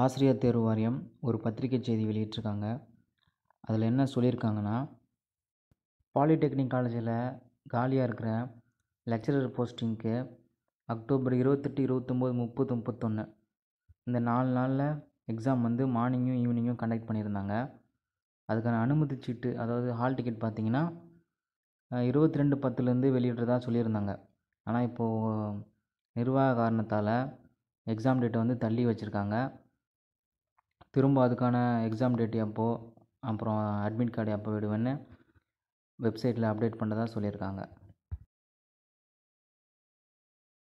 ஆசிரியர் தேர்வு வாரியம் ஒரு பத்திரிக்கை செய்தி வெளியிட்டிருக்காங்க அதில் என்ன சொல்லியிருக்காங்கன்னா பாலிடெக்னிக் காலேஜில் காலியாக இருக்கிற லெக்சரர் போஸ்டிங்க்கு அக்டோபர் இருபத்தெட்டு இருபத்தொம்போது முப்பது முப்பத்தொன்று இந்த நாலு நாளில் எக்ஸாம் வந்து மார்னிங்கும் ஈவினிங்கும் கண்டக்ட் பண்ணியிருந்தாங்க அதுக்கான அனுமதி சீட்டு அதாவது ஹால் டிக்கெட் பார்த்திங்கன்னா இருபத்தி ரெண்டு பத்துலேருந்து வெளியிடுறதா சொல்லியிருந்தாங்க ஆனால் இப்போது நிர்வாக காரணத்தால் எக்ஸாம் டேட்டை வந்து தள்ளி வச்சுருக்காங்க திரும்ப அதுக்கான எக்ஸாம் டேட் எப்போ அப்புறம் அட்மிட் கார்டு எப்போ விடுவேன்னு வெப்சைட்டில் அப்டேட் பண்ணுறதா சொல்லியிருக்காங்க